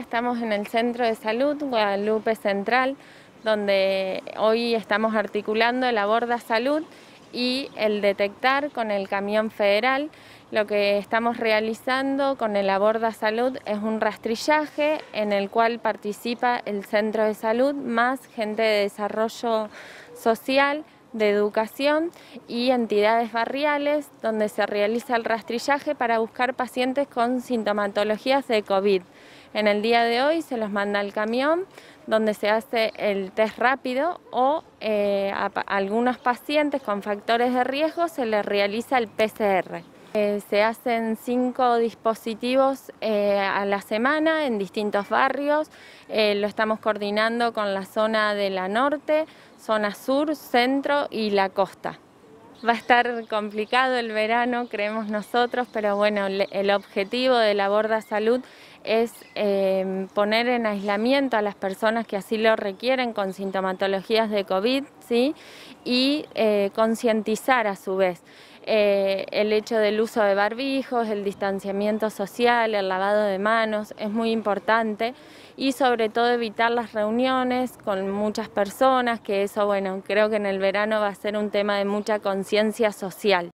Estamos en el Centro de Salud Guadalupe Central, donde hoy estamos articulando el aborda salud y el detectar con el camión federal. Lo que estamos realizando con el aborda salud es un rastrillaje en el cual participa el Centro de Salud más gente de desarrollo social de educación y entidades barriales donde se realiza el rastrillaje para buscar pacientes con sintomatologías de COVID. En el día de hoy se los manda al camión donde se hace el test rápido o eh, a, algunos pacientes con factores de riesgo se les realiza el PCR. Eh, se hacen cinco dispositivos eh, a la semana en distintos barrios. lo estamos coordinando con la zona de la norte, zona sur, centro y la costa. Va a estar complicado el verano, creemos nosotros, pero bueno, el objetivo de la Borda Salud es eh, poner en aislamiento a las personas que así lo requieren con sintomatologías de COVID, ¿sí? Y eh, concientizar a su vez eh, el hecho del uso de barbijos, el distanciamiento social, el lavado de manos, es muy importante y sobre todo evitar las reuniones con muchas personas, que eso, bueno, creo que en el verano va a ser un tema de mucha conciencia social.